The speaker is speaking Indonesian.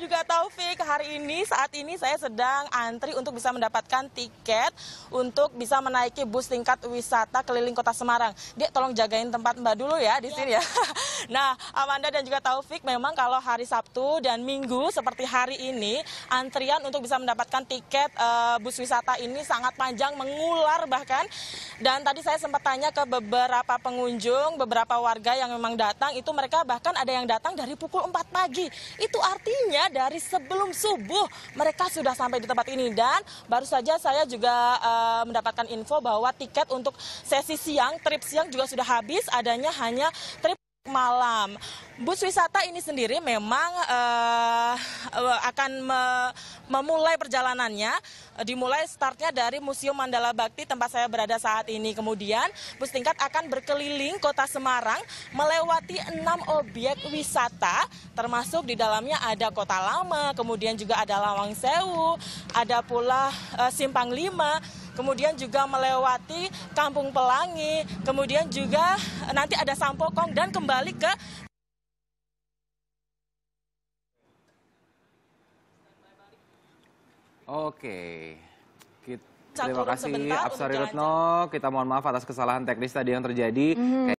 juga Taufik, hari ini saat ini saya sedang antri untuk bisa mendapatkan tiket untuk bisa menaiki bus tingkat wisata keliling kota Semarang. Dia tolong jagain tempat Mbak dulu ya di ya. sini ya. Nah, Amanda dan juga Taufik, memang kalau hari Sabtu dan Minggu seperti hari ini, antrian untuk bisa mendapatkan tiket e, bus wisata ini sangat panjang, mengular bahkan. Dan tadi saya sempat tanya ke beberapa pengunjung, beberapa warga yang memang datang, itu mereka bahkan ada yang datang dari pukul 4 pagi. Itu artinya dari sebelum subuh mereka sudah sampai di tempat ini dan baru saja saya juga uh, mendapatkan info bahwa tiket untuk sesi siang, trip siang juga sudah habis, adanya hanya trip malam. Bus wisata ini sendiri memang uh, akan me memulai perjalanannya eh, dimulai startnya dari Museum Mandala Bakti tempat saya berada saat ini. Kemudian bus tingkat akan berkeliling kota Semarang melewati enam objek wisata termasuk di dalamnya ada Kota Lama, kemudian juga ada Lawang Sewu, ada pula uh, Simpang Lima, kemudian juga melewati Kampung Pelangi, kemudian juga eh, nanti ada Sampokong dan kembali ke Oke. Kita, terima kasih Absari Retno. Kita mohon maaf atas kesalahan teknis tadi yang terjadi. Mm -hmm.